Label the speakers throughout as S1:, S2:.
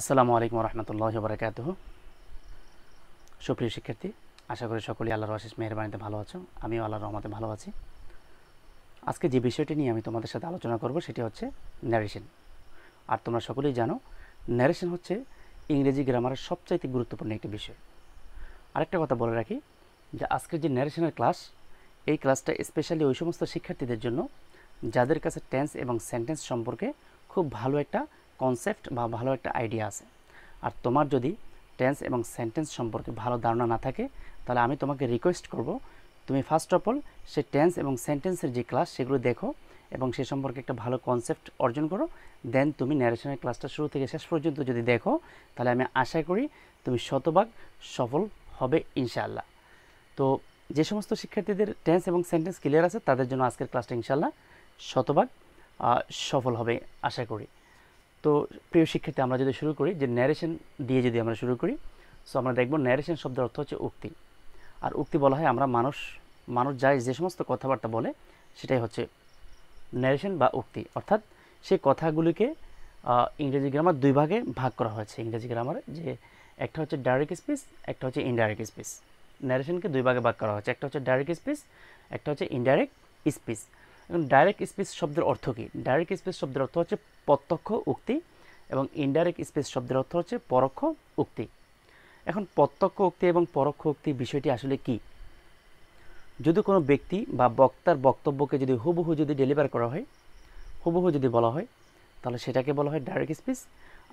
S1: আসসালামু আলাইকুম রহমতুল্লাহ বরাকাত সুপ্রিয় শিক্ষার্থী আশা করি সকলেই আল্লাহর আশিস মেহরবানিতে ভালো আছো আমিও আল্লাহর রহমতে ভালো আছি আজকে যে বিষয়টি নিয়ে আমি তোমাদের সাথে আলোচনা করব সেটি হচ্ছে ন্যারেশন আর তোমরা সকলেই জানো ন্যারেশন হচ্ছে ইংরেজি গ্রামারের সবচাইতে গুরুত্বপূর্ণ একটি বিষয় আরেকটা কথা বলে রাখি যে আজকের যে ন্যারেশনের ক্লাস এই ক্লাসটা স্পেশালি ওই সমস্ত শিক্ষার্থীদের জন্য যাদের কাছে টেন্স এবং সেন্টেন্স সম্পর্কে খুব ভালো একটা কনসেপ্ট বা ভালো একটা আইডিয়া আছে আর তোমার যদি টেন্স এবং সেন্টেন্স সম্পর্কে ভালো ধারণা না থাকে তাহলে আমি তোমাকে রিকোয়েস্ট করব তুমি ফার্স্ট অফ অল সে টেন্স এবং সেন্টেন্সের যে ক্লাস সেগুলো দেখো এবং সে সম্পর্কে একটা ভালো কনসেপ্ট অর্জন করো দেন তুমি ন্যারেশনের ক্লাসটা শুরু থেকে শেষ পর্যন্ত যদি দেখো তাহলে আমি আশা করি তুমি শতভাগ সফল হবে ইনশাল্লাহ তো যে সমস্ত শিক্ষার্থীদের টেন্স এবং সেন্টেন্স ক্লিয়ার আছে তাদের জন্য আজকের ক্লাসটা ইনশাল্লাহ শতভাগ সফল হবে আশা করি তো প্রিয় শিক্ষার্থী আমরা যদি শুরু করি যে ন্যারেশন দিয়ে যদি আমরা শুরু করি সো আমরা দেখব ন্যারেশন শব্দের অর্থ হচ্ছে উক্তি আর উক্তি বলা হয় আমরা মানুষ মানুষ যায় যে সমস্ত কথাবার্তা বলে সেটাই হচ্ছে ন্যারেশন বা উক্তি অর্থাৎ সেই কথাগুলিকে ইংরেজি গ্রামার দুই ভাগে ভাগ করা হয়েছে ইংরেজি গ্রামার যে একটা হচ্ছে ডাইরেক্ট স্পিচ একটা হচ্ছে ইনডাইরেক্ট স্পিচ ন্যারেশনকে দুই ভাগে ভাগ করা হয়েছে একটা হচ্ছে ডাইরেক্ট স্পিচ একটা হচ্ছে ইনডাইরেক্ট স্পিচ এখন ডাইরেক্ট স্পিচ শব্দের অর্থ কী ডাইরেক্ট স্পিচ শব্দের অর্থ হচ্ছে প্রত্যক্ষ উক্তি এবং ইনডাইরেক্ট স্পিচ শব্দের অর্থ হচ্ছে পরোক্ষ উক্তি এখন প্রত্যক্ষ উক্তি এবং পরোক্ষ উক্তি বিষয়টি আসলে কি যদি কোনো ব্যক্তি বা বক্তার বক্তব্যকে যদি হুবহু যদি ডেলিভার করা হয় হুবহু যদি বলা হয় তাহলে সেটাকে বলা হয় ডাইরেক্ট স্পিচ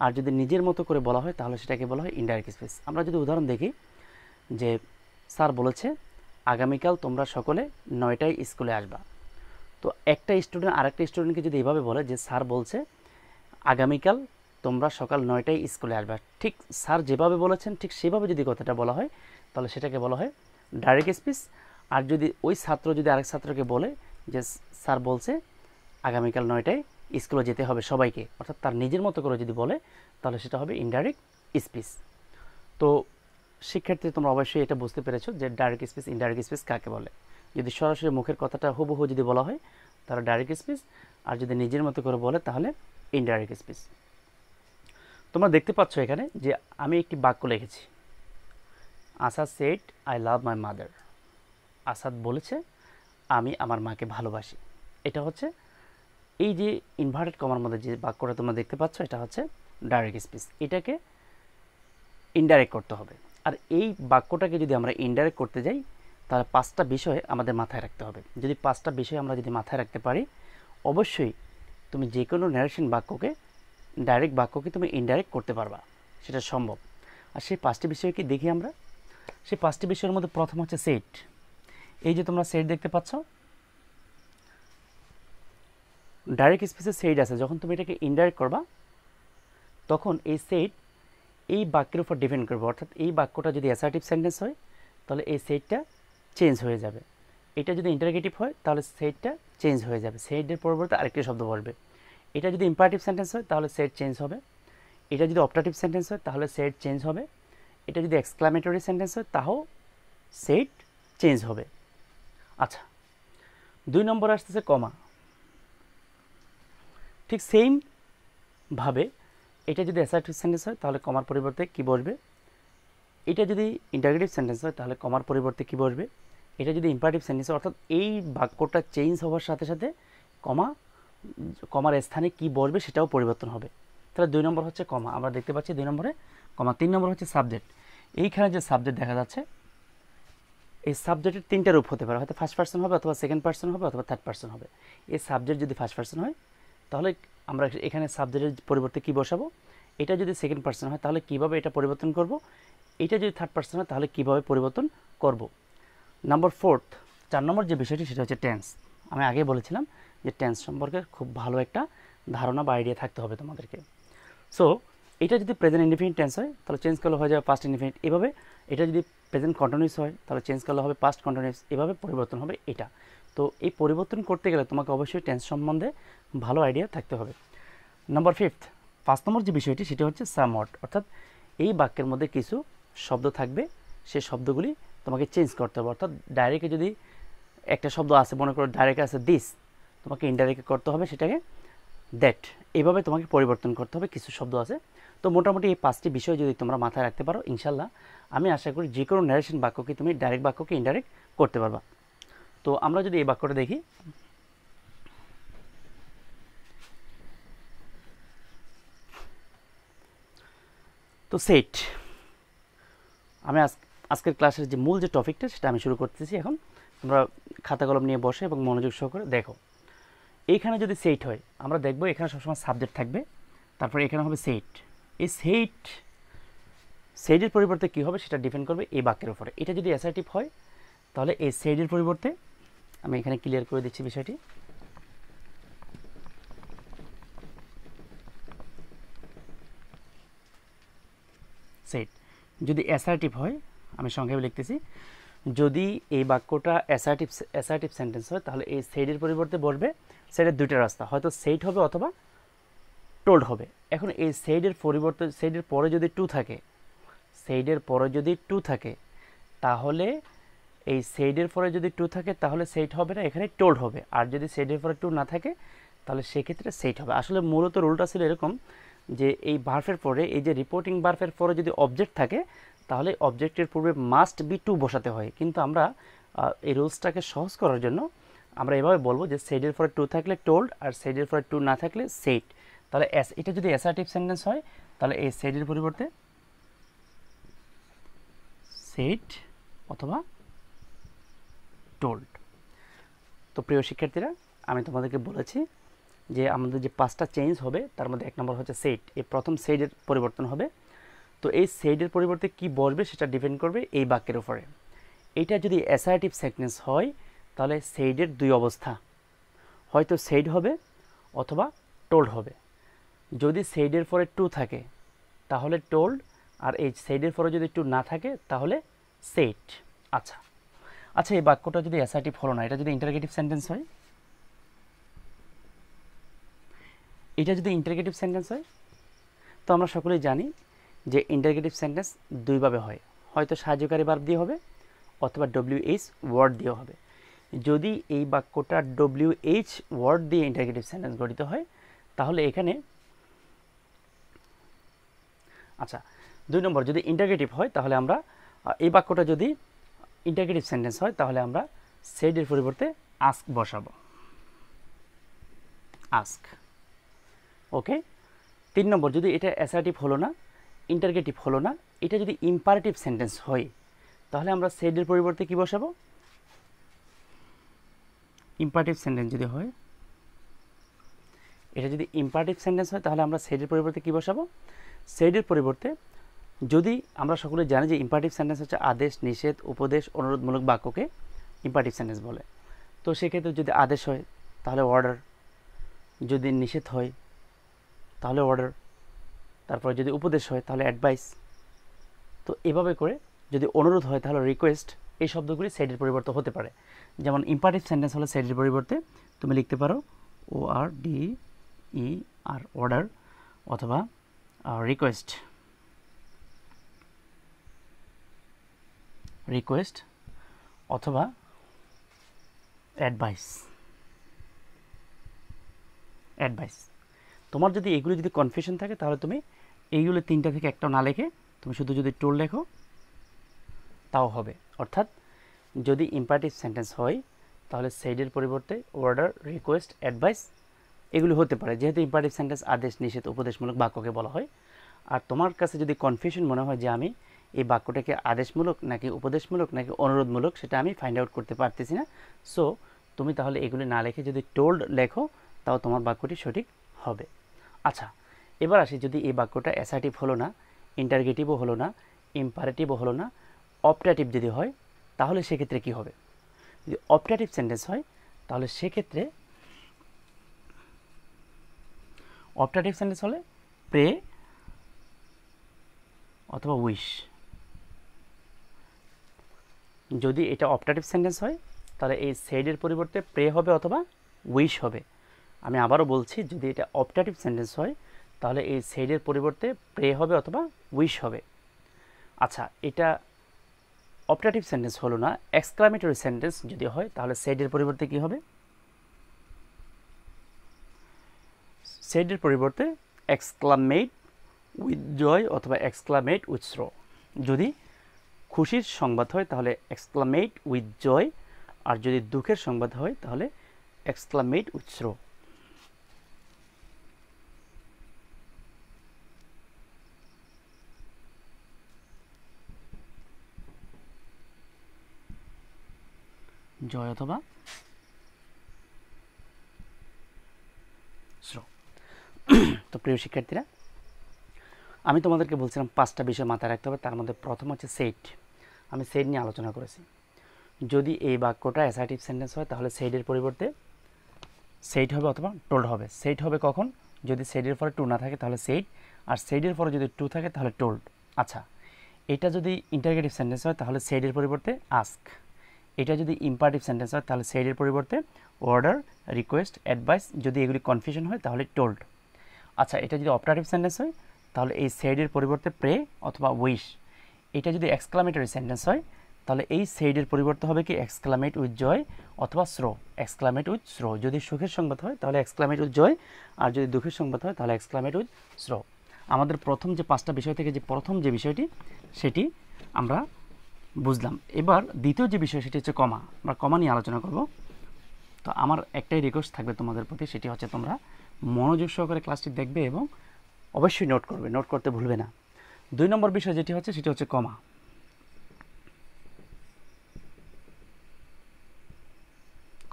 S1: আর যদি নিজের মতো করে বলা হয় তাহলে সেটাকে বলা হয় ইনডাইরেক্ট স্পিচ আমরা যদি উদাহরণ দেখি যে স্যার বলেছে আগামীকাল তোমরা সকলে নয়টায় স্কুলে আসবা তো একটা স্টুডেন্ট আরেকটা স্টুডেন্টকে যদি এভাবে বলে যে স্যার বলছে আগামীকাল তোমরা সকাল নয়টায় স্কুলে আসবে ঠিক স্যার যেভাবে বলেছেন ঠিক সেভাবে যদি কথাটা বলা হয় তাহলে সেটাকে বলা হয় ডাইরেক্ট স্পিচ আর যদি ওই ছাত্র যদি আরেক ছাত্রকে বলে যে স্যার বলছে আগামীকাল নয়টায় স্কুলে যেতে হবে সবাইকে অর্থাৎ তার নিজের মতো করে যদি বলে তাহলে সেটা হবে ইনডাইরেক্ট স্পিচ তো শিক্ষার্থী তোমরা অবশ্যই এটা বুঝতে পেরেছো যে ডাইরেক্ট স্পিচ ইনডাইরেক্ট স্পিচ কাকে বলে যদি সরাসরি মুখের কথাটা হুবহু যদি বলা হয় তাহলে ডাইরেক্ট স্পিচ আর যদি নিজের মতো করে বলে তাহলে ইনডাইরেক্ট স্পিচ তোমরা দেখতে পাচ্ছ এখানে যে আমি একটি বাক্য লিখেছি Asad said I love my mother Asad বলেছে আমি আমার মাকে ভালোবাসি এটা হচ্ছে এই যে ইনভার্টেড কমার মধ্যে যে বাক্যটা তোমরা দেখতে পাচ্ছ এটা হচ্ছে ডাইরেক্ট স্পিচ এটাকে ইনডাইরেক্ট করতে হবে আর এই বাক্যটাকে যদি আমরা ইনডাইরেক্ট করতে যাই তাহলে পাঁচটা বিষয় আমাদের মাথায় রাখতে হবে যদি পাঁচটা বিষয় আমরা যদি মাথায় রাখতে পারি অবশ্যই তুমি যে কোনো ন্যারেশন বাক্যকে ডাইরেক্ট বাক্যকে তুমি ইনডাইরেক্ট করতে পারবা সেটা সম্ভব আর সেই পাঁচটি বিষয়কে কি দেখি আমরা সেই পাঁচটি বিষয়ের মধ্যে প্রথম হচ্ছে সেট এই যে তোমরা সেট দেখতে পাচ্ছ ডাইরেক্ট স্পেসে সেট আছে যখন তুমি এটাকে ইনডাইরেক্ট করবা তখন এই সেট এই বাক্যের উপর ডিপেন্ড করবে অর্থাৎ এই বাক্যটা যদি অ্যাসার্টিভ সেন্টেন্স হয় তাহলে এই সেটটা চেঞ্জ হয়ে যাবে এটা যদি ইন্টারগেটিভ হয় তাহলে সেটটা চেঞ্জ হয়ে যাবে সেটের পরিবর্তে আরেকটি শব্দ বলবে এটা যদি ইম্পারেটিভ সেন্টেন্স হয় তাহলে সেট চেঞ্জ হবে এটা যদি অপটাটিভ সেন্টেন্স হয় তাহলে সেট চেঞ্জ হবে এটা যদি এক্সক্লামেটরি সেন্টেন্স হয় তাও সেট চেঞ্জ হবে আচ্ছা দুই নম্বর আসতেছে কমা ঠিক সেমভাবে এটা যদি অ্যাসার্টিভ সেন্টেন্স হয় তাহলে কমার পরিবর্তে কি বসবে এটা যদি ইন্টারগেটিভ সেন্টেন্স হয় তাহলে কমার পরিবর্তে কি বসবে এটা যদি ইম্পারেটিভ সেন্টেন্স অর্থাৎ এই বাক্যটা চেঞ্জ হওয়ার সাথে সাথে কমা কমার স্থানে কি বসবে সেটাও পরিবর্তন হবে তাহলে দুই নম্বর হচ্ছে কমা আমরা দেখতে পাচ্ছি দুই নম্বরে কমা তিন নম্বর হচ্ছে সাবজেক্ট এইখানে যে সাবজেক্ট দেখা যাচ্ছে এই সাবজেক্টের তিনটা রূপ হতে পারে হয়তো ফার্স্ট পার্সন হবে অথবা সেকেন্ড পার্সন হবে অথবা থার্ড পার্সন হবে এই সাবজেক্ট যদি ফার্স্ট পার্সন হয় তাহলে আমরা এখানে সাবজেক্টের পরিবর্তে কি বসাবো এটা যদি সেকেন্ড পার্সন হয় তাহলে কিভাবে এটা পরিবর্তন করব এটা যদি থার্ড পার্সন হয় তাহলে কিভাবে পরিবর্তন করব নাম্বার ফোর্থ চার নম্বর যে বিষয়টি সেটা হচ্ছে টেন্স আমি আগে বলেছিলাম যে টেন্স সম্পর্কে খুব ভালো একটা ধারণা বা আইডিয়া থাকতে হবে তোমাদেরকে সো এটা যদি প্রেজেন্ট ইন্ডিফিনিট টেন্স হয় তাহলে চেঞ্জ করলে হয়ে যাবে পাস্ট ইন্ডিফিনিট এভাবে এটা যদি প্রেজেন্ট কন্টিনিউস হয় তাহলে চেঞ্জ করলে হবে পাস্ট কন্টিনিউস এভাবে পরিবর্তন হবে এটা তো এই পরিবর্তন করতে গেলে তোমাকে অবশ্যই টেন্স সম্বন্ধে ভালো আইডিয়া থাকতে হবে নাম্বার ফিফথ পাঁচ নম্বর যে বিষয়টি সেটি হচ্ছে সামট অর্থাৎ এই বাক্যের মধ্যে কিছু শব্দ থাকবে সে শব্দগুলি তোমাকে চেঞ্জ করতে হবে অর্থাৎ ডাইরেক্টে যদি একটা শব্দ আছে মনে করো ডাইরেক্ট আছে দিস তোমাকে ইনডাইরেক্ট করতে হবে সেটাকে দ্যাট এভাবে তোমাকে পরিবর্তন করতে হবে কিছু শব্দ আছে তো মোটামুটি এই পাঁচটি বিষয় যদি তোমরা মাথায় রাখতে পারো ইনশাল্লাহ আমি আশা করি যে কোনো ন্যারেশন বাক্যকে তুমি ডাইরেক্ট বাক্যকে ইনডাইরেক্ট করতে পারবা তো আমরা যদি এই বাক্যটা দেখি তো সেট আমি আজকে আজকের ক্লাসের যে মূল যে টপিকটা সেটা আমি শুরু করতেছি এখন তোমরা খাতা কলম নিয়ে বসে এবং মনোযোগ সহকারে দেখো এইখানে যদি সেট হয় আমরা দেখব এখানে সবসময় সাবজেক্ট থাকবে তারপরে এখানে হবে সেট এই সেট সেটের পরিবর্তে কি হবে সেটা ডিপেন্ড করবে এই বাক্যের উপরে এটা যদি অ্যাসার্টিভ হয় তাহলে এই সেটের পরিবর্তে আমি এখানে ক্লিয়ার করে দিচ্ছি বিষয়টি সেট যদি অ্যাসার্টিভ হয় আমি সংক্ষেপে লিখতেছি যদি এই বাক্যটা অ্যাসার্টিভ অ্যাসার্টিভ সেন্টেন্স হয় তাহলে এই সেডের পরিবর্তে বসবে সেডের দুইটা রাস্তা হয়তো সেইট হবে অথবা টোল্ড হবে এখন এই সেইডের পরিবর্তে সেইডের পরে যদি টু থাকে সেইডের পরে যদি টু থাকে তাহলে এই সেইডের পরে যদি টু থাকে তাহলে সেইট হবে না এখানে টোল্ড হবে আর যদি সেইডের পরে টু না থাকে তাহলে সেক্ষেত্রে সেইট হবে আসলে মূলত রুলটা ছিল এরকম যে এই বার্ফের পরে এই যে রিপোর্টিং বার্ফের পরে যদি অবজেক্ট থাকে তাহলে অবজেক্টের পূর্বে মাস্ট বি টু বসাতে হয় কিন্তু আমরা এই রুলসটাকে সহজ করার জন্য আমরা এভাবে বলবো যে সেডের পরে টু থাকলে টোল্ড আর সেডের পরে টু না থাকলে সেট তাহলে এস এটা যদি অ্যাসার্টিভ সেন্টেন্স হয় তাহলে এই সেডের পরিবর্তে সেট অথবা টোল্ড তো প্রিয় শিক্ষার্থীরা আমি তোমাদেরকে বলেছি যে আমাদের যে পাঁচটা চেঞ্জ হবে তার মধ্যে এক নম্বর হচ্ছে সেট এই প্রথম সেটের পরিবর্তন হবে তো এই সেডের পরিবর্তে কি বসবে সেটা ডিপেন্ড করবে এই বাক্যের উপরে এটা যদি অ্যাসারেটিভ সেন্টেন্স হয় তাহলে সেইডের দুই অবস্থা হয়তো সেইড হবে অথবা টোল্ড হবে যদি সেইডের পরে টু থাকে তাহলে টোল্ড আর এই সেইডের পরে যদি টু না থাকে তাহলে সেট আচ্ছা আচ্ছা এই বাক্যটা যদি অ্যাসার্টিভ হলো না এটা যদি ইন্টারগেটিভ সেন্টেন্স হয় এটা যদি ইন্টারগেটিভ সেন্টেন্স হয় তো আমরা সকলেই জানি যে ইন্টারগেটিভ সেন্টেন্স দুইভাবে হয় হয়তো সাহায্যকারী ভার্ব দিয়ে হবে অথবা ডব্লিউএইচ ওয়ার্ড দিয়ে হবে যদি এই বাক্যটা ডব্লিউএইচ ওয়ার্ড দিয়ে ইন্টারগেটিভ সেন্টেন্স গঠিত হয় তাহলে এখানে আচ্ছা দুই নম্বর যদি ইন্টারগেটিভ হয় তাহলে আমরা এই বাক্যটা যদি ইন্টারগেটিভ সেন্টেন্স হয় তাহলে আমরা সেডের পরিবর্তে আস্ক বসাবো আস্ক ওকে তিন নম্বর যদি এটা অ্যাসার্টিভ হলো না ইন্টারগেটিভ হলো না এটা যদি ইম্পারেটিভ সেন্টেন্স হয় তাহলে আমরা সেডের পরিবর্তে কি বসাবো ইম্পারেটিভ সেন্টেন্স যদি হয় এটা যদি ইম্পারেটিভ সেন্টেন্স হয় তাহলে আমরা সেডের পরিবর্তে কি বসাবো সেডের পরিবর্তে যদি আমরা সকলে জানি যে ইম্পারেটিভ সেন্টেন্স হচ্ছে আদেশ নিষেধ উপদেশ অনুরোধমূলক বাক্যকে ইম্পারেটিভ সেন্টেন্স বলে তো সেক্ষেত্রে যদি আদেশ হয় তাহলে অর্ডার যদি নিষেধ হয় তাহলে অর্ডার তারপরে যদি উপদেশ হয় তাহলে অ্যাডভাইস তো এভাবে করে যদি অনুরোধ হয় তাহলে রিকোয়েস্ট এই শব্দগুলি সাইডের পরিবর্তে হতে পারে যেমন ইম্পারেটিভ সেন্টেন্স হলে সাইডের পরিবর্তে তুমি লিখতে পারো O R D E R order অথবা রিকোয়েস্ট রিকোয়েস্ট অথবা অ্যাডভাইস অ্যাডভাইস তোমার যদি এগুলি যদি কনফিউশন থাকে তাহলে তুমি এইগুলো তিনটা থেকে একটাও না লেখে তুমি শুধু যদি টোল লেখো তাও হবে অর্থাৎ যদি ইম্পারটিভ সেন্টেন্স হয় তাহলে সেইডের পরিবর্তে অর্ডার রিকোয়েস্ট অ্যাডভাইস এগুলো হতে পারে যেহেতু ইম্পারটিভ সেন্টেন্স আদেশ নিষেধ উপদেশমূলক বাক্যকে বলা হয় আর তোমার কাছে যদি কনফিউশন মনে হয় যে আমি এই বাক্যটাকে আদেশমূলক নাকি উপদেশমূলক নাকি অনুরোধমূলক সেটা আমি ফাইন্ড আউট করতে পারতেছি না সো তুমি তাহলে এগুলি না লেখে যদি টোল্ড লেখো তাও তোমার বাক্যটি সঠিক হবে আচ্ছা এবার আসি যদি এই বাক্যটা অ্যাসার্টিভ হলো না ইন্টারগেটিভও হলো না ইম্পারেটিভও হলো না অপটাটিভ যদি হয় তাহলে সেক্ষেত্রে কি হবে যদি অপটাটিভ সেন্টেন্স হয় তাহলে সেক্ষেত্রে অপটাটিভ সেন্টেন্স হলে প্রে অথবা উইশ যদি এটা অপটাটিভ সেন্টেন্স হয় তাহলে এই সেডের পরিবর্তে প্রে হবে অথবা উইশ হবে আমি আবারও বলছি যদি এটা অপটাটিভ সেন্টেন্স হয় তাহলে এই সেইডের পরিবর্তে প্রে হবে অথবা উইশ হবে আচ্ছা এটা অপারেটিভ সেন্টেন্স হলো না এক্সক্লামেটরি সেন্টেন্স যদি হয় তাহলে সেইডের পরিবর্তে কি হবে সেইডের পরিবর্তে এক্সক্লামেট উইথ জয় অথবা এক্সক্লামেট উইথ যদি খুশির সংবাদ হয় তাহলে এক্সক্লামেট উইথ জয় আর যদি দুঃখের সংবাদ হয় তাহলে এক্সক্লামেট উইথ জয় অথবা শ্র তো প্রিয় শিক্ষার্থীরা আমি তোমাদেরকে বলছিলাম পাঁচটা বিষয় মাথায় রাখতে হবে তার মধ্যে প্রথম হচ্ছে সেট আমি সেট নিয়ে আলোচনা করেছি যদি এই বাক্যটা অ্যাসার্টিভ সেন্টেন্স হয় তাহলে সেডের পরিবর্তে সেট হবে অথবা টোল্ড হবে সেট হবে কখন যদি সেডের পরে টু না থাকে তাহলে সেট আর সেডের পরে যদি টু থাকে তাহলে টোল্ড আচ্ছা এটা যদি ইন্টারগেটিভ সেন্টেন্স হয় তাহলে সেডের পরিবর্তে আস্ক এটা যদি ইম্পারটিভ সেন্টেন্স হয় তাহলে সেডের পরিবর্তে অর্ডার রিকোয়েস্ট অ্যাডভাইস যদি এগুলি কনফিউশন হয় তাহলে টোল্ড আচ্ছা এটা যদি অপারেটিভ সেন্টেন্স হয় তাহলে এই সেডের পরিবর্তে প্রে অথবা উইশ এটা যদি এক্সক্লামেটারি সেন্টেন্স হয় তাহলে এই সেডের পরিবর্তে হবে কি এক্সক্লামেট উইথ জয় অথবা স্রো এক্সক্লামেট উইথ স্রো যদি সুখের সংবাদ হয় তাহলে এক্সক্লামেট উইথ জয় আর যদি দুঃখের সংবাদ হয় তাহলে এক্সক্লামেট উইথ স্রো আমাদের প্রথম যে পাঁচটা বিষয় থেকে যে প্রথম যে বিষয়টি সেটি আমরা বুঝলাম এবার দ্বিতীয় যে বিষয় সেটি হচ্ছে কমা আমরা কমা নিয়ে আলোচনা করব তো আমার একটাই রিকোয়েস্ট থাকবে তোমাদের প্রতি সেটি হচ্ছে তোমরা মনোযোগ সহকারে ক্লাসটি দেখবে এবং অবশ্যই নোট করবে নোট করতে ভুলবে না দুই নম্বর বিষয় যেটি হচ্ছে সেটি হচ্ছে কমা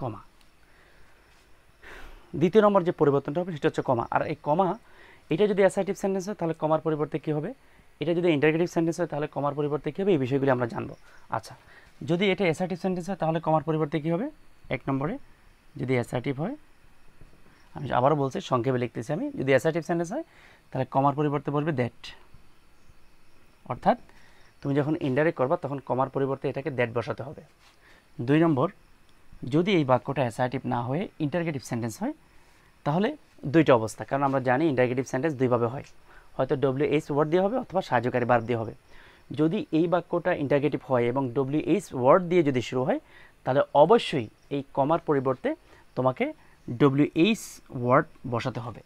S1: কমা দ্বিতীয় নম্বর যে পরিবর্তনটা হবে সেটা হচ্ছে কমা আর এই কমা এটা যদি অ্যাসাইটিভ সেন্টেন্স হয় তাহলে কমার পরিবর্তে কী হবে এটা যদি ইন্টারগেটিভ সেন্টেন্স হয় তাহলে কমার পরিবর্তে কী হবে এই বিষয়গুলি আমরা জানবো আচ্ছা যদি এটা অ্যাসার্টিভ সেন্টেন্স হয় তাহলে কমার পরিবর্তে কী হবে এক নম্বরে যদি অ্যাসার্টিভ হয় আমি আবারও বলছি সংক্ষেপে লিখতেছি আমি যদি অ্যাসার্টিভ সেন্টেন্স হয় তাহলে কমার পরিবর্তে বলবে দ্যাট অর্থাৎ তুমি যখন ইনডাইরেক্ট করবা তখন কমার পরিবর্তে এটাকে দ্যাট বসাতে হবে দুই নম্বর যদি এই বাক্যটা অ্যাসার্টিভ না হয়ে ইন্টারগেটিভ সেন্টেন্স হয় তাহলে দুইটা অবস্থা কারণ আমরা জানি ইন্টারগেটিভ সেন্টেন্স দুইভাবে হয় হয়তো ডব্লিউ এইচ ওয়ার্ড দিয়ে হবে অথবা সাহায্যকারী বার্ব দিয়ে হবে যদি এই বাক্যটা ইন্টারগেটিভ হয় এবং ডব্লিউ এইচ ওয়ার্ড দিয়ে যদি শুরু হয় তাহলে অবশ্যই এই কমার পরিবর্তে তোমাকে ডব্লিউ এইচ ওয়ার্ড বসাতে হবে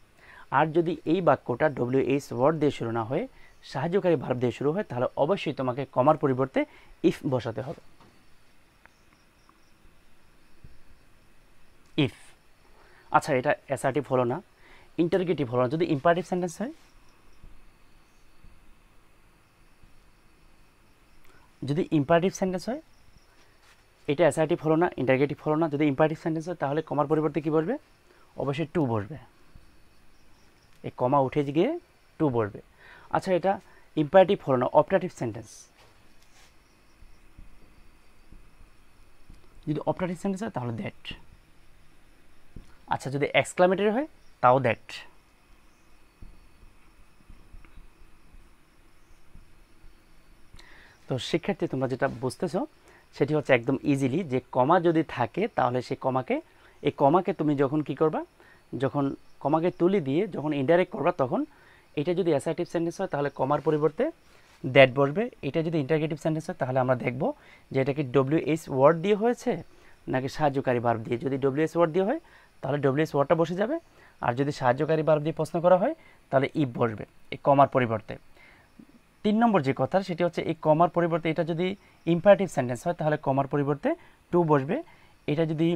S1: আর যদি এই বাক্যটা ডব্লিউ এইচ ওয়ার্ড দিয়ে শুরু না হয়ে সাহায্যকারী ভার্ব দিয়ে শুরু হয় তাহলে অবশ্যই তোমাকে কমার পরিবর্তে ইফ বসাতে হবে ইফ আচ্ছা এটা অ্যাসার্টিভ হলো না ইন্টারগেটিভ হলো না যদি ইম্পারেটিভ সেন্টেন্স হয় যদি ইম্পারেটিভ সেন্টেন্স হয় এটা অ্যাসার্টিভ হলো না ইন্টারগেটিভ হলো না যদি ইম্পারেটিভ সেন্টেন্স হয় তাহলে কমার পরিবর্তে কী বলবে অবশ্যই টু বসবে এই কমা উঠে গিয়ে টু বলবে আচ্ছা এটা ইম্পারেটিভ হলো না অপারেটিভ সেন্টেন্স যদি অপারেটিভ সেন্টেন্স হয় তাহলে দ্যাট আচ্ছা যদি এক্সক্লামেটারি হয় তাও দ্যাট তো শিক্ষার্থী তোমরা যেটা বুঝতেছো সেটি হচ্ছে একদম ইজিলি যে কমা যদি থাকে তাহলে সে কমাকে এই কমাকে তুমি যখন কি করবা যখন কমাকে তুলি দিয়ে যখন ইনডাইরেক্ট করবা তখন এটা যদি অ্যাসার্টিভ সেন্টেন্স হয় তাহলে কমার পরিবর্তে দ্যাট বসবে এটা যদি ইন্টারগেটিভ সেন্টেন্স হয় তাহলে আমরা দেখব যে এটা কি ডব্লিউ এইচ ওয়ার্ড দিয়ে হয়েছে নাকি সাহায্যকারী বার্ব দিয়ে যদি ডব্লিউ এস ওয়ার্ড দিয়ে হয় তাহলে ডব্লিউ এস ওয়ার্ডটা বসে যাবে আর যদি সাহায্যকারী বার্ব দিয়ে প্রশ্ন করা হয় তাহলে ইফ বসবে এই কমার পরিবর্তে তিন নম্বর যে কথা সেটি হচ্ছে এই কমার পরিবর্তে এটা যদি ইম্পারেটিভ সেন্টেন্স হয় তাহলে কমার পরিবর্তে টু বসবে এটা যদি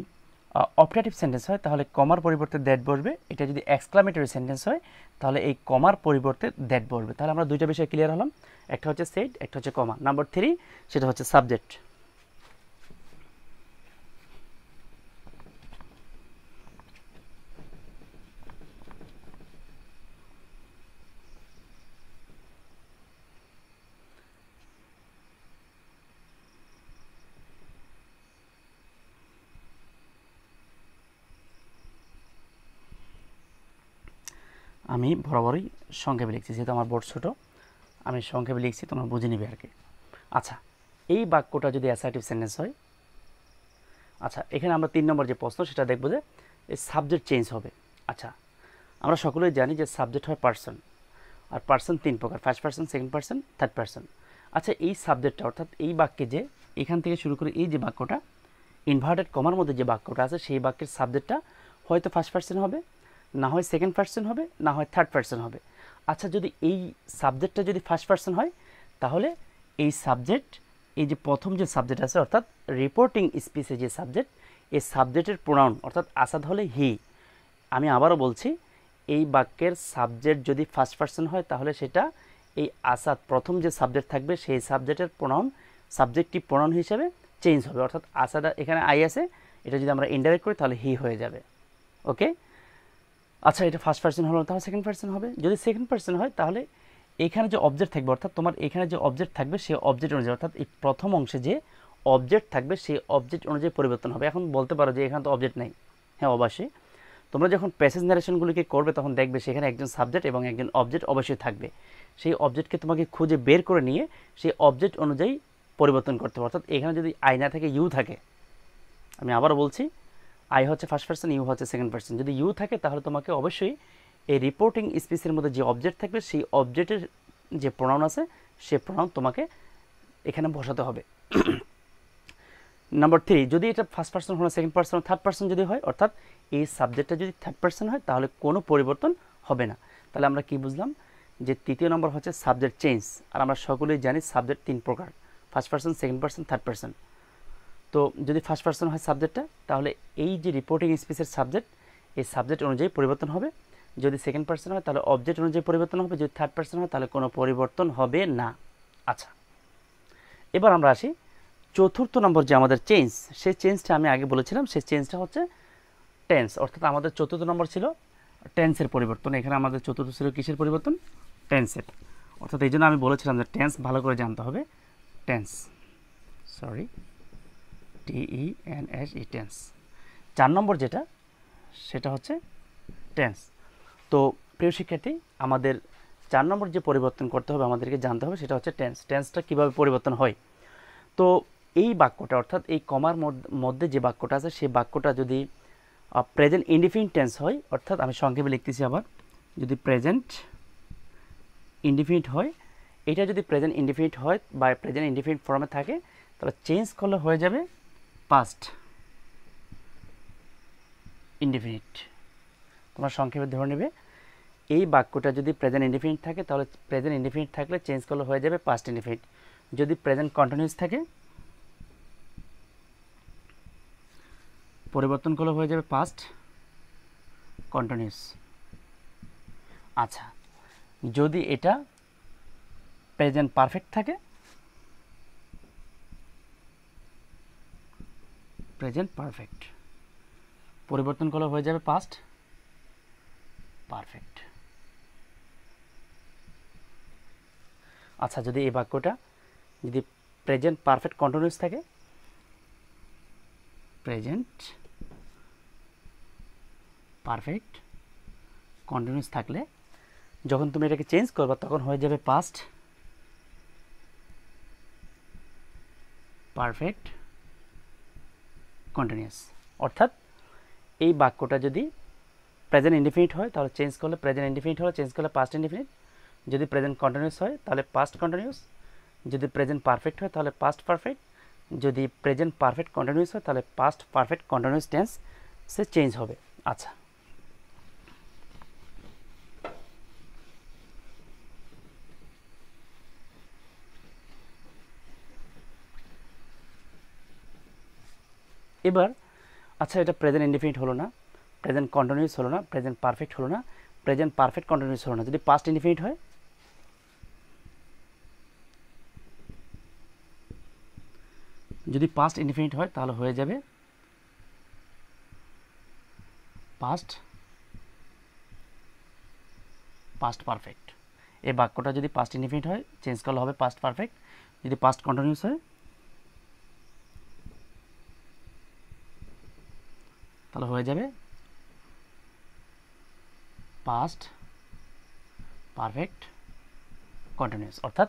S1: অপারেটিভ সেন্টেন্স হয় তাহলে কমার পরিবর্তে দ্যাট বসবে এটা যদি এক্সক্লামেটরি সেন্টেন্স হয় তাহলে এই কমার পরিবর্তে দ্যাট বসবে তাহলে আমরা দুইটা বিষয় ক্লিয়ার হলাম একটা হচ্ছে সেট একটা হচ্ছে কমা নাম্বার থ্রি সেটা হচ্ছে সাবজেক্ট আমি বরাবরই সংক্ষেপে লিখছি যেহেতু আমার বোর্ড ছোটো আমি সংক্ষেপে লিখছি তোমরা বুঝে নিবে আর কি আচ্ছা এই বাক্যটা যদি অ্যাসার্টিভ সেন্টেন্স হয় আচ্ছা এখানে আমরা তিন নম্বর যে প্রশ্ন সেটা দেখবো যে এই সাবজেক্ট চেঞ্জ হবে আচ্ছা আমরা সকলেই জানি যে সাবজেক্ট হয় পার্সন আর পার্সন তিন প্রকার first person second person third person আচ্ছা এই সাবজেক্টটা অর্থাৎ এই বাক্যে যে এখান থেকে শুরু করে এই যে বাক্যটা ইনভার্টেড কমার মধ্যে যে বাক্যটা আছে সেই বাক্যের সাবজেক্টটা হয়তো ফার্স্ট পার্সন হবে না হয় সেকেন্ড পার্সন হবে না হয় থার্ড পার্সন হবে আচ্ছা যদি এই সাবজেক্টটা যদি ফার্স্ট পার্সন হয় তাহলে এই সাবজেক্ট এই যে প্রথম যে সাবজেক্ট আছে অর্থাৎ রিপোর্টিং স্পিচে যে সাবজেক্ট এই সাবজেক্টের প্রোনাউন অর্থাৎ আসাদ হলে হি আমি আবারও বলছি এই বাক্যের সাবজেক্ট যদি ফার্স্ট পার্সন হয় তাহলে সেটা এই আসাদ প্রথম যে সাবজেক্ট থাকবে সেই সাবজেক্টের প্রোনাউন সাবজেক্টটি প্রোনাউন হিসেবে চেঞ্জ হবে অর্থাৎ আসাদ এখানে আই আছে এটা যদি আমরা ইনডাইরেক্ট করি তাহলে হি হয়ে যাবে ওকে আচ্ছা এটা ফার্স্ট পার্সন হলো তাহলে সেকেন্ড পার্সন হবে যদি সেকেন্ড পার্সন হয় তাহলে এখানে যে অবজেক্ট থাকবে অর্থাৎ তোমার এখানে যে অবজেক্ট থাকবে সেই অবজেক্ট অনুযায়ী অর্থাৎ এই প্রথম অংশে যে অবজেক্ট থাকবে সেই অবজেক্ট অনুযায়ী পরিবর্তন হবে এখন বলতে পারো যে এখানে তো অবজেক্ট নেই হ্যাঁ অবশ্যই তোমরা যখন প্যাসেজ ন্যারেশনগুলিকে করবে তখন দেখবে সেখানে একজন সাবজেক্ট এবং একজন অবজেক্ট অবশ্যই থাকবে সেই অবজেক্টকে তোমাকে খুঁজে বের করে নিয়ে সেই অবজেক্ট অনুযায়ী পরিবর্তন করতে হবে অর্থাৎ এখানে যদি আয়না থাকে ইউ থাকে আমি আবারও বলছি আই হচ্ছে ফার্স্ট পার্সন ইউ হচ্ছে সেকেন্ড পার্সন যদি ইউ থাকে তাহলে তোমাকে অবশ্যই এই রিপোর্টিং স্পিসের মধ্যে যে অবজেক্ট থাকবে সেই অবজেক্টের যে প্রোনাউন আছে সে প্রোনাউন তোমাকে এখানে বসাতে হবে নাম্বার থ্রি যদি এটা ফার্স্ট পার্সন হলো সেকেন্ড পার্সন থার্ড পার্সন যদি হয় অর্থাৎ এই সাবজেক্টটা যদি থার্ড পার্সন হয় তাহলে কোনো পরিবর্তন হবে না তাহলে আমরা কি বুঝলাম যে তৃতীয় নম্বর হচ্ছে সাবজেক্ট চেঞ্জ আর আমরা সকলেই জানি সাবজেক্ট তিন প্রকার first person second person third person তো যদি ফার্স্ট পার্সন হয় সাবজেক্টটা তাহলে এই যে রিপোর্টিং স্পেসের সাবজেক্ট এই সাবজেক্ট অনুযায়ী পরিবর্তন হবে যদি সেকেন্ড পার্সন হয় তাহলে অবজেক্ট অনুযায়ী পরিবর্তন হবে যদি থার্ড পার্সন হয় তাহলে কোনো পরিবর্তন হবে না আচ্ছা এবার আমরা আসি চতুর্থ নম্বর যে আমাদের চেঞ্জ সেই চেঞ্জটা আমি আগে বলেছিলাম সেই চেঞ্জটা হচ্ছে টেন্স অর্থাৎ আমাদের চতুর্থ নম্বর ছিল টেন্সের পরিবর্তন এখানে আমাদের চতুর্থ ছিল কিসের পরিবর্তন টেন্সের অর্থাৎ এই জন্য আমি বলেছিলাম যে টেন্স ভালো করে জানতে হবে tense sorry T E N S E tense চার নম্বর যেটা সেটা হচ্ছে টেন্স তো প্রিয় শিক্ষার্থী আমাদের চার নম্বর যে পরিবর্তন করতে হবে আমাদেরকে জানতে হবে সেটা হচ্ছে টেন্স টেন্সটা কিভাবে পরিবর্তন হয় তো এই বাক্যটা অর্থাৎ এই কমার মধ্যে যে বাক্যটা আছে সেই বাক্যটা যদি প্রেজেন্ট ইন্ডিফিন টেন্স হয় অর্থাৎ আমি সংক্ষেপে লিখতেছি আবার যদি প্রেজেন্ট ইন্ডিফিনিট হয় এটা যদি প্রেজেন্ট ইন্ডিফিনিট হয় বা প্রেজেন্ট ইন্ডিফিনিট ফর্মে থাকে তাহলে চেঞ্জ করলে হয়ে যাবে পাস্ট ইনডিফিনিট তোমরা সংক্ষেপে ধরে নেবে এই বাক্যটা যদি প্রেজেন্ট ইনডিফিনিট থাকে তাহলে প্রেজেন্ট ইনডিফিনিট থাকলে চেঞ্জ করলে হয়ে যাবে পাস্ট ইনডিফিনিট যদি প্রেজেন্ট কন্টিনিউস থাকে পরিবর্তন করলে হয়ে যাবে পাস্ট কন্টিনিউস আচ্ছা যদি এটা প্রেজেন্ট পারফেক্ট থাকে প্রেজেন্ট পারফেক্ট পরিবর্তন করলে হয়ে যাবে পাস্ট পারফেক্ট আচ্ছা যদি এই বাক্যটা যদি প্রেজেন্ট পারফেক্ট কন্টিনিউস থাকে প্রেজেন্ট পারফেক্ট কন্টিনিউস থাকলে যখন তুমি এটাকে চেঞ্জ করবা তখন হয়ে যাবে পাস্ট পারফেক্ট কন্টিনিউয়াস অর্থাৎ এই বাক্যটা যদি প্রেজেন্ট ইন্ডিফিনিট হয় তাহলে চেঞ্জ করলে প্রেজেন্ট ইন্ডিফিনিট হলে চেঞ্জ করলে পাস্ট ইন্ডিফিনিট যদি প্রেজেন্ট কন্টিনিউস হয় তাহলে পাস্ট কন্টিনিউস যদি প্রেজেন্ট পারফেক্ট হয় তাহলে পাস্ট পারফেক্ট যদি প্রেজেন্ট পারফেক্ট কন্টিনিউয়াস হয় তাহলে পাস্ট পারফেক্ট কন্টিনিউস টেন্স সে চেঞ্জ হবে আচ্ছা এবার আচ্ছা এটা প্রেজেন্ট ইন্ডিফিনিট হলো না প্রেজেন্ট কন্টিনিউস হলো না প্রেজেন্ট পারফেক্ট হলো না প্রেজেন্ট পারফেক্ট কন্টিনিউস হলো না যদি পাস্ট ইন্ডিফিনিট হয় যদি পাস্ট ইনফিনিট হয় তাহলে হয়ে যাবে পাস্ট পাস্ট পারফেক্ট এই বাক্যটা যদি পাস্ট ইনফিনিট হয় চেঞ্জ করলে হবে পাস্ট পারফেক্ট যদি পাস্ট কন্টিনিউস হয় তাহলে হয়ে যাবে পাস্ট পারফেক্ট কন্টিনিউস অর্থাৎ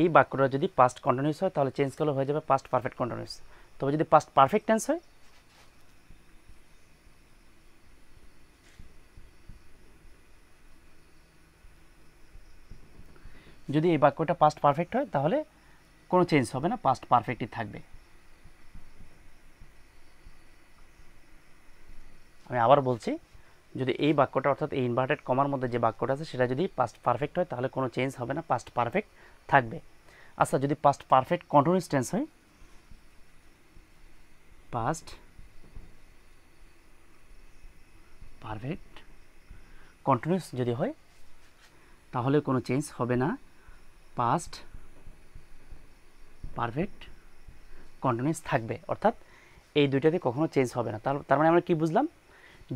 S1: এই বাক্যটা যদি পাস্ট কন্টিনিউস হয় তাহলে চেঞ্জ করলে হয়ে যাবে পাস্ট পারফেক্ট কন্টিনিউস তবে যদি পাস্ট পারফেক্ট টেন্স হয় যদি এই বাক্যটা পাস্ট পারফেক্ট হয় তাহলে কোনো চেঞ্জ হবে না পাস্ট পারফেক্টই থাকবে আমি আবার বলছি যদি এই বাক্যটা অর্থাৎ এই ইনভার্টেড কমার মধ্যে যে বাক্যটা আছে সেটা যদি পাস্ট পারফেক্ট হয় তাহলে কোনো চেঞ্জ হবে না পাস্ট পারফেক্ট থাকবে আচ্ছা যদি পাস্ট পারফেক্ট কন্টিনিউস টেন্স হয় পাস্ট পারফেক্ট কন্টিনিউস যদি হয় তাহলে কোনো চেঞ্জ হবে না পাস্ট পারফেক্ট কন্টিনিউস থাকবে অর্থাৎ এই দুইটাতে কখনো চেঞ্জ হবে না তার মানে আমরা কি বুঝলাম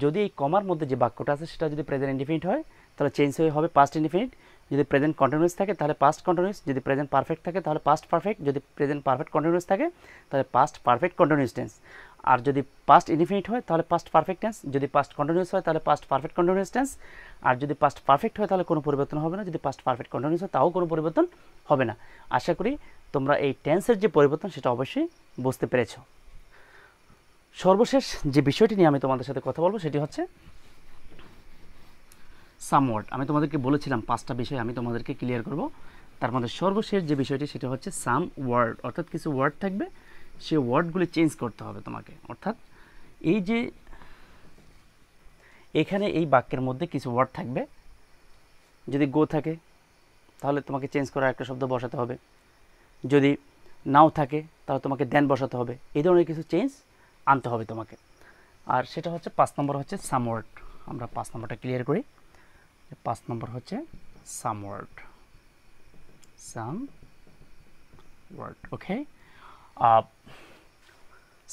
S1: যদি এই কমার মধ্যে যে বাক্যটা আছে সেটা যদি প্রেজেন্ট ইন্ডিফিনিট হয় তাহলে চেঞ্জ হয়ে হবে পাস্ট ইন্ডিফিনিট যদি প্রেজেন্ট কন্টিনিউস থাকে তাহলে পাস্ট কন্টিনিউস যদি প্রেজেন্ট পারফেক্ট থাকে তাহলে পাস্ট পারফেক্ট যদি প্রেজেন্ট পারফেক্ট কন্টিনিউস থাকে তাহলে পাস্ট পারফেক্ট কন্টিনিউস টেন্স আর যদি পাস্ট ইনফিনিট হয় তাহলে পাস্ট পারফেক্ট টেন্স যদি পাস্ট কন্টিনিউস হয় তাহলে পাস্ট পারফেক্ট কন্টিনিউস টেন্স আর যদি পাস্ট পারফেক্ট হয় তাহলে কোনো পরিবর্তন হবে না যদি পাস্ট পারফেক্ট কন্টিনিউস হয় তাও কোনো পরিবর্তন হবে না আশা করি তোমরা এই টেন্সের যে পরিবর্তন সেটা অবশ্যই বুঝতে পেরেছো সর্বশেষ যে বিষয়টি নিয়ে আমি তোমাদের সাথে কথা বলবো সেটি হচ্ছে সামওয়ার্ড আমি তোমাদেরকে বলেছিলাম পাঁচটা বিষয় আমি তোমাদেরকে ক্লিয়ার করব তার মধ্যে সর্বশেষ যে বিষয়টি সেটা হচ্ছে সাম ওয়ার্ড অর্থাৎ কিছু ওয়ার্ড থাকবে সেই ওয়ার্ডগুলি চেঞ্জ করতে হবে তোমাকে অর্থাৎ এই যে এখানে এই বাক্যের মধ্যে কিছু ওয়ার্ড থাকবে যদি গো থাকে তাহলে তোমাকে চেঞ্জ করার একটা শব্দ বসাতে হবে যদি নাও থাকে তাহলে তোমাকে দেন বসাতে হবে এই ধরনের কিছু চেঞ্জ আনতে হবে তোমাকে আর সেটা হচ্ছে পাঁচ নম্বর হচ্ছে সামওয়ার্ড আমরা পাঁচ নম্বরটা ক্লিয়ার করি পাঁচ নম্বর হচ্ছে সামওয়ার্ড সাম ওয়ার্ড ওকে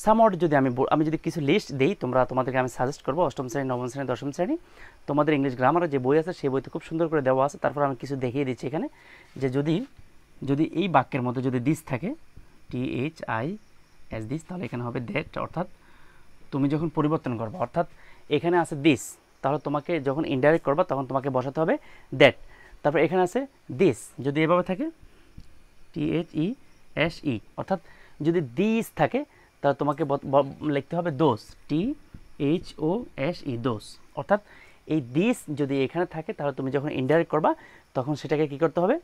S1: সামওয়ার্ড যদি আমি আমি যদি কিছু লিস্ট দিই তোমরা তোমাদেরকে আমি সাজেস্ট করবো অষ্টম শ্রেণী নবম শ্রেণী দশম শ্রেণী তোমাদের ইংলিশ গ্রামারের যে বই আছে সেই বইতে খুব সুন্দর করে দেওয়া আছে তারপর আমি কিছু দেখিয়ে দিচ্ছি এখানে যে যদি যদি এই বাক্যের মধ্যে যদি দিস থাকে T H I S this তাহলে এখানে হবে দ্যাট অর্থাৎ তুমি যখন পরিবর্তন করবে অর্থাৎ এখানে আছে দিস তাহলে তোমাকে যখন ইনডাইরেক্ট করবা তখন তোমাকে বসাতে হবে দ্যাট তারপর এখানে আছে দিস যদি এভাবে থাকে T H E S E অর্থাৎ যদি দিস থাকে তাহলে তোমাকে লিখতে হবে দোষ T H O S E দোষ অর্থাৎ এই দিস যদি এখানে থাকে তাহলে তুমি যখন ইনডাইরেক্ট করবা তখন সেটাকে কি করতে হবে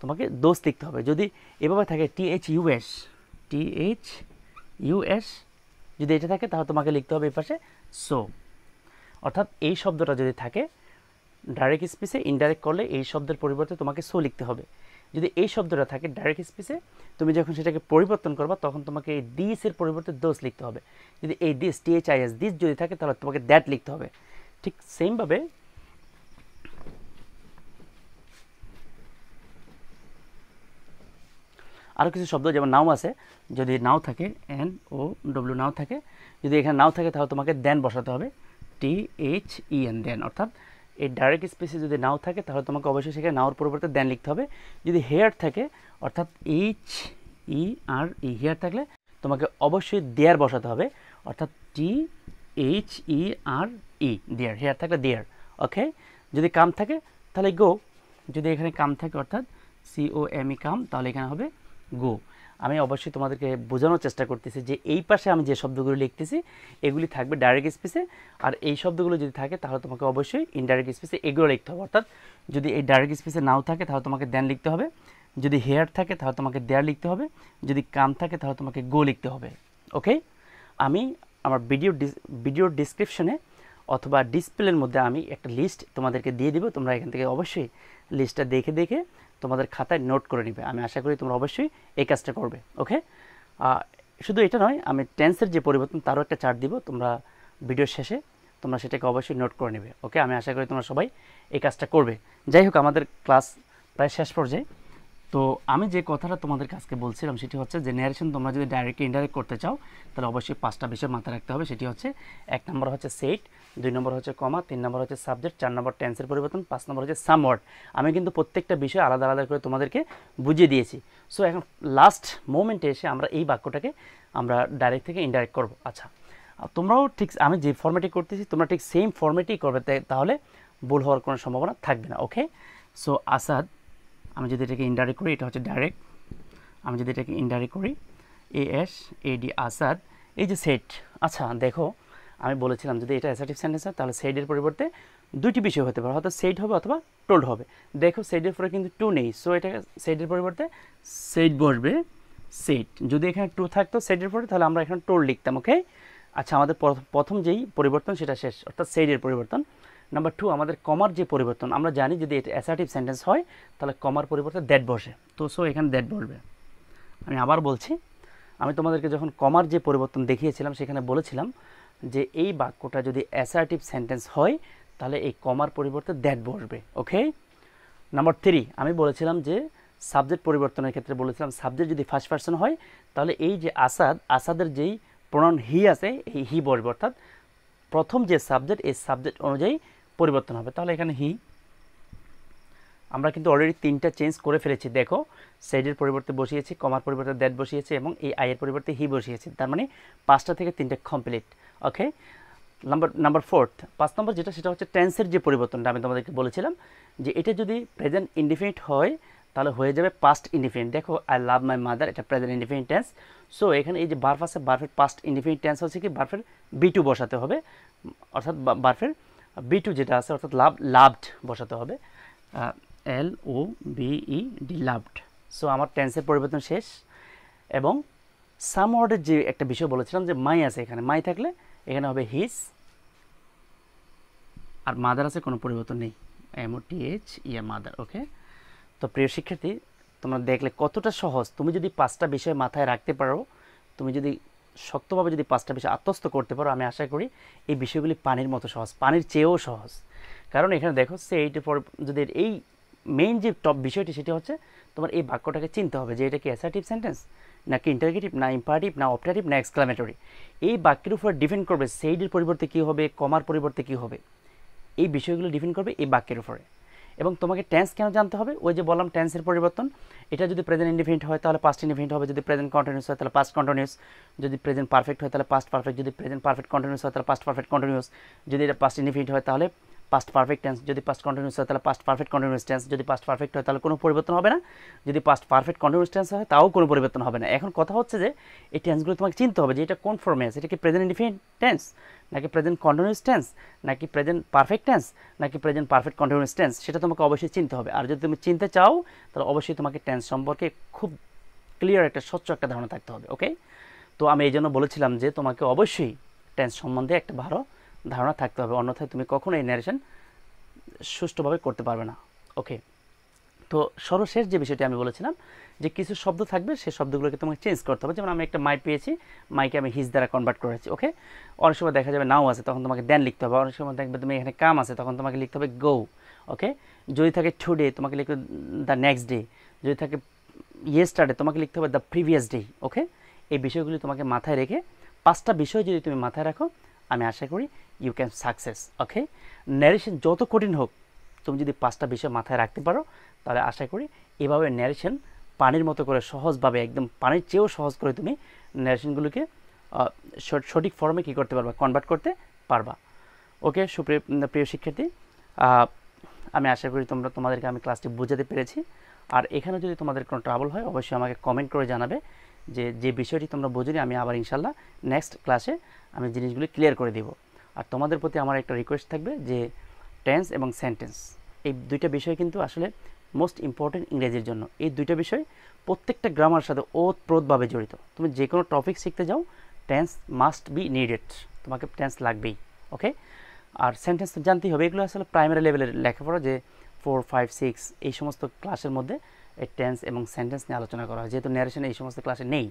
S1: তোমাকে দোষ লিখতে হবে যদি এভাবে থাকে T H S T H U S যদি এটা থাকে তাহলে তোমাকে লিখতে হবে এই পাশে সো অর্থাৎ এই শব্দটা যদি থাকে ডাইরেক্ট স্পেসে ইনডাইরেক্ট করলে এই শব্দের পরিবর্তে তোমাকে সো লিখতে হবে যদি এই শব্দটা থাকে ডাইরেক্ট স্পেসে তুমি যখন সেটাকে পরিবর্তন করবা তখন তোমাকে এই দিসের পরিবর্তে দোষ লিখতে হবে যদি এই দিস টিএচআইএস দিস যদি থাকে তাহলে তোমাকে দ্যাট লিখতে হবে ঠিক সেমভাবে আরও কিছু শব্দ যেমন নাও আছে যদি নাও থাকে এন ও ডব্লিউ নাও থাকে যদি এখানে নাও থাকে তাহলে তোমাকে দেন বসাতে হবে টি এইচ ই এন দেন অর্থাৎ এই ডাইরেক্ট স্পেসে যদি নাও থাকে তাহলে তোমাকে অবশ্যই সেখানে নাওর পরিবর্তে দেন লিখতে হবে যদি হেয়ার থাকে অর্থাৎ এইচ ই আর ই হেয়ার থাকলে তোমাকে অবশ্যই দেয়ার বসাতে হবে অর্থাৎ টি এইচ ই আর ই দেয়ার হেয়ার থাকলে দেয়ার ওকে যদি কাম থাকে তাহলে গো যদি এখানে কাম থাকে অর্থাৎ সি ও এম ই কাম তাহলে এখানে হবে গো আমি অবশ্যই তোমাদেরকে বোঝানোর চেষ্টা করতেছি যে এই পাশে আমি যে শব্দগুলো লিখতেছি এগুলি থাকবে ডাইরেক্ট স্পেসে আর এই শব্দগুলো যদি থাকে তাহলে তোমাকে অবশ্যই ইনডাইরেক্ট স্পেসে এগুলো লিখতে হবে অর্থাৎ যদি এই ডাইরেক্ট স্পেসে নাও থাকে তাহলে তোমাকে দেন লিখতে হবে যদি হেয়ার থাকে তাহলে তোমাকে দেয়ার লিখতে হবে যদি কাম থাকে তাহলে তোমাকে গো লিখতে হবে ওকে আমি আমার ভিডিও ভিডিও ডিসক্রিপশনে অথবা ডিসপ্লের মধ্যে আমি একটা লিস্ট তোমাদেরকে দিয়ে দিব তোমরা এখান থেকে অবশ্যই লিস্টটা দেখে দেখে তোমাদের খাতায় নোট করে নেবে আমি আশা করি তোমরা অবশ্যই এই কাজটা করবে ওকে শুধু এটা নয় আমি টেন্সের যে পরিবর্তন তারও একটা চার্ট দিব তোমরা ভিডিওর শেষে তোমরা সেটাকে অবশ্যই নোট করে নেবে ওকে আমি আশা করি তোমরা সবাই এই কাজটা করবে যাই হোক আমাদের ক্লাস প্রায় শেষ পর্যায়ে তো আমি যে কথাটা তোমাদের কাছকে বলছিলাম সেটি হচ্ছে যে ন্যারেশন তোমরা যদি ডাইরেক্টলি ইনডাইরেক্ট করতে চাও তাহলে অবশ্যই পাঁচটা বিষয় মাথায় রাখতে হবে সেটি হচ্ছে এক নম্বর হচ্ছে সেট দুই নম্বর হচ্ছে কমা তিন নম্বর হচ্ছে সাবজেক্ট চার নম্বর টেন্সের পরিবর্তন পাঁচ নম্বর হচ্ছে সামওয়ার্ড আমি কিন্তু প্রত্যেকটা বিষয় আলাদা আলাদা করে তোমাদেরকে বুঝিয়ে দিয়েছি সো এখন লাস্ট মোমেন্টে এসে আমরা এই বাক্যটাকে আমরা ডাইরেক্ট থেকে ইনডাইরেক্ট করব আচ্ছা তোমরাও ঠিক আমি যে ফর্মেটি করতেছি তোমরা ঠিক সেম ফর্মেটেই করবে তাহলে ভুল হওয়ার কোনো সম্ভাবনা থাকবে না ওকে সো আসাদ আমি যদি এটাকে ইনডাইরেক্ট করি এটা হচ্ছে ডাইরেক্ট আমি যদি এটাকে ইনডাইরেক্ট করি এ এস ডি আসাদ এই যে সেট আচ্ছা দেখো আমি বলেছিলাম যদি এটা অ্যাসার্টিভ সেন্টেন্স হয় তাহলে সেডের পরিবর্তে দুইটি বিষয় হতে পারে হয়তো সেট হবে অথবা টোল্ড হবে দেখো সেডের পরে কিন্তু টু নেই সো এটা সেডের পরিবর্তে সেট বসবে সেট যদি এখানে টু থাকতো সেডের পরে তাহলে আমরা এখানে টোল লিখতাম ওকে আচ্ছা আমাদের প্রথম যেই পরিবর্তন সেটা শেষ অর্থাৎ সেডের পরিবর্তন নাম্বার টু আমাদের কমার যে পরিবর্তন আমরা জানি যদি এটা অ্যাসার্টিভ সেন্টেন্স হয় তাহলে কমার পরিবর্তে দ্যাট বসে তো সো এখানে দ্যাট বলবে আমি আবার বলছি আমি তোমাদেরকে যখন কমার যে পরিবর্তন দেখিয়েছিলাম সেখানে বলেছিলাম যে এই বাক্যটা যদি অ্যাসার্টিভ সেন্টেন্স হয় তাহলে এই কমার পরিবর্তে দ্যাট বসবে ওকে নাম্বার থ্রি আমি বলেছিলাম যে সাবজেক্ট পরিবর্তনের ক্ষেত্রে বলেছিলাম সাবজেক্ট যদি ফার্স্ট পার্সন হয় তাহলে এই যে আসাদ আসাদের যেই প্রণন হি আছে এই হি বসবে অর্থাৎ প্রথম যে সাবজেক্ট এই সাবজেক্ট অনুযায়ী পরিবর্তন হবে তাহলে এখানে হি আমরা কিন্তু অলরেডি তিনটা চেঞ্জ করে ফেলেছি দেখো সাইডের পরিবর্তে বসিয়েছি কমার পরিবর্তে দ্যাট বসিয়েছি এবং এই আইয়ের পরিবর্তে হি বসিয়েছি তার মানে পাঁচটা থেকে তিনটা complete okay number number fourth পাঁচ নম্বর যেটা সেটা হচ্ছে টেন্সের যে পরিবর্তনটা আমি তোমাদেরকে বলেছিলাম যে এটা যদি প্রেজেন্ট ইন্ডিফিনিট হয় তাহলে হয়ে যাবে পাস্ট ইন্ডিফিনিট দেখো আই লাভ মাই মাদার এটা প্রেজেন্ট ইন্ডিফিনিট টেন্স সো এখানে এই যে বার্ফ আছে বার্ফের পাস্ট ইন্ডিফিনিট টেন্স হচ্ছে কি বার্ফের বি টু বসাতে হবে অর্থাৎ বার্ফের বি টু যেটা আছে অর্থাৎ লাভ লাভড বসাতে হবে L O V E D loved so আমার টেন্সের পরিবর্তন শেষ এবং ওয়ার্ডের যে একটা বিষয় বলেছিলাম যে মাই আছে এখানে মাই থাকলে এখানে হবে হিস আর মাদার আছে কোনো পরিবর্তন নেই এমও টিএইচ ইয়া মাদার ওকে তো প্রিয় শিক্ষার্থী তোমরা দেখলে কতটা সহজ তুমি যদি পাঁচটা বিষয় মাথায় রাখতে পারো তুমি যদি শক্তভাবে যদি পাঁচটা বিষয় আত্মস্থ করতে পারো আমি আশা করি এই বিষয়গুলি পানির মতো সহজ পানির চেয়েও সহজ কারণ এখানে দেখো সে এইটের পর যদি এই মেইন যে টপ বিষয়টি সেটি হচ্ছে তোমার এই বাক্যটাকে চিনতে হবে যে এটা কি অ্যাসার্টিভ সেন্টেন্স নাকি ইন্টারগেটিভ না ইম্পারেটিভ না অপটারিভ না এক্সক্লামেটরি এই বাক্যের উপর ডিপেন্ড করবে সেইডের পরিবর্তে কী হবে কমার পরিবর্তে কী হবে এই বিষয়গুলো ডিপেন্ড করবে এই বাক্যের উপরে এবং তোমাকে টেন্স কেন জানতে হবে ওই যে বললাম টেন্সের পরিবর্তন এটা যদি প্রেজেন্ট ইন্ডিফিনিট হয় তাহলে পাস্ট ইন্ডিফিনিট হবে যদি প্রেজেন্ট কন্টিনিউস হয় তাহলে পাস্ট কন্টিনিউস যদি প্রেজেন্ট পারফেক্ট হয় তাহলে পাস্ট পারফেক্ট যদি প্রেজেন্ট পারফেক্ট কন্টিনিউস হয় তাহলে পাস্ট পারফেক্ট কন্টিনিউস যদি এটা পাস্ট ইন্ডিফিনিট হয় তাহলে পাস্ট পারফেক্ট টেন্স যদি পাস্ট কন্টিনিউস হয় তাহলে পাস্ট পারফেক্ট কন্টিনিউস টেন্স যদি পাস্ট পারফেক্ট হয় তাহলে কোনো পরিবর্তন হবে না যদি পাস্ট পারফেক্ট কন্টিনিউস টেন্স হয় তাও কোনো পরিবর্তন হবে না এখন কথা হচ্ছে যে এই টেন্সগুলো তোমাকে চিনতে হবে যে এটা কোন ফর্মে আছে এটা কি প্রেজেন্ট ইন্ডিফিনিট টেন্স নাকি প্রেজেন্ট কন্টিনিউস টেন্স নাকি প্রেজেন্ট পারফেক্ট টেন্স নাকি প্রেজেন্ট পারফেক্ট কন্টিনিউস টেন্স সেটা তোমাকে অবশ্যই চিনতে হবে আর যদি তুমি চিনতে চাও তাহলে অবশ্যই তোমাকে টেন্স সম্পর্কে খুব ক্লিয়ার একটা স্বচ্ছ একটা ধারণা থাকতে হবে ওকে তো আমি এই জন্য বলেছিলাম যে তোমাকে অবশ্যই টেন্স সম্বন্ধে একটা ভালো ধারণা থাকতে হবে অন্যথায় তুমি কখনো এই ন্যারেশন সুষ্ঠুভাবে করতে পারবে না ওকে তো সর্বশেষ যে বিষয়টি আমি বলেছিলাম যে কিছু শব্দ থাকবে সেই শব্দগুলোকে তোমাকে চেঞ্জ করতে হবে যেমন আমি একটা মাই পেয়েছি মাইকে আমি হিজ দ্বারা কনভার্ট করেছি ওকে অনেক সময় দেখা যাবে নাও আছে তখন তোমাকে দেন লিখতে হবে অনেক সময় দেখবে তুমি এখানে কাম আছে তখন তোমাকে লিখতে হবে গো ওকে যদি থাকে টুডে তোমাকে লিখতে দ্য নেক্সট ডে যদি থাকে ইয়েস্টারডে তোমাকে লিখতে হবে দ্য প্রিভিয়াস ডে ওকে এই বিষয়গুলি তোমাকে মাথায় রেখে পাঁচটা বিষয় যদি তুমি মাথায় রাখো আমি আশা করি you can success okay narration যত কঠিন হোক তুমি যদি পাঁচটা বিষয় মাথায় রাখতে পারো তাহলে আশা করি এভাবে ন্যারেশন পানির মতো করে সহজভাবে একদম পানির চেয়েও সহজ করে তুমি ন্যারেশনগুলোকে সঠিক ফর্মে কী করতে পারবা কনভার্ট করতে পারবা ওকে সুপ্রিয় প্রিয় শিক্ষার্থী আমি আশা করি তোমরা তোমাদেরকে আমি ক্লাসটি বুঝাতে পেরেছি আর এখানে যদি তোমাদের কোনো ট্রাভেল হয় অবশ্যই আমাকে কমেন্ট করে জানাবে যে যে বিষয়টি তোমরা বোঝনি আমি আবার ইনশাল্লাহ নেক্সট ক্লাসে আমি জিনিসগুলি ক্লিয়ার করে দেব আর তোমাদের প্রতি আমার একটা রিকোয়েস্ট থাকবে যে টেন্স এবং সেন্টেন্স এই দুইটা বিষয় কিন্তু আসলে মোস্ট ইম্পর্টেন্ট ইংরেজির জন্য এই দুইটা বিষয় প্রত্যেকটা গ্রামার সাথে ওতপ্রোতভাবে জড়িত তুমি যে কোনো টপিক শিখতে যাও টেন্স মাস্ট বি নিডেড তোমাকে টেন্স লাগবেই ওকে আর সেন্টেন্স তো জানতেই হবে এগুলো আসলে প্রাইমারি লেভেলের লেখাপড়া যে ফোর ফাইভ সিক্স এই সমস্ত ক্লাসের মধ্যে এই টেন্স এবং সেন্টেন্স নিয়ে আলোচনা করা হয় যেহেতু ন্যারেশন এই সমস্ত ক্লাসে নেই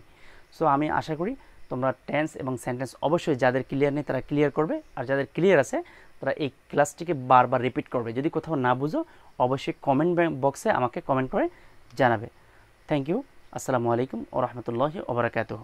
S1: সো আমি আশা করি তোমরা টেন্স এবং সেন্টেন্স অবশ্যই যাদের ক্লিয়ার নেই তারা ক্লিয়ার করবে আর যাদের ক্লিয়ার আছে তারা এই ক্লাসটিকে বারবার রিপিট করবে যদি কোথাও না বুঝো অবশ্যই কমেন্ট বক্সে আমাকে কমেন্ট করে জানাবে থ্যাংক ইউ আসসালামু আলাইকুম ও রহমতুল্লাহি ওবরাকাতহ